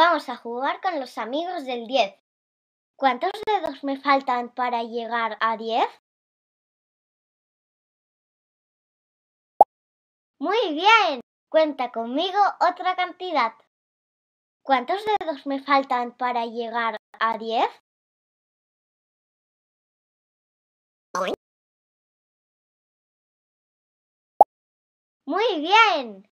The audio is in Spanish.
Vamos a jugar con los amigos del 10. ¿Cuántos dedos me faltan para llegar a 10? Muy bien. Cuenta conmigo otra cantidad. ¿Cuántos dedos me faltan para llegar a 10? Muy bien.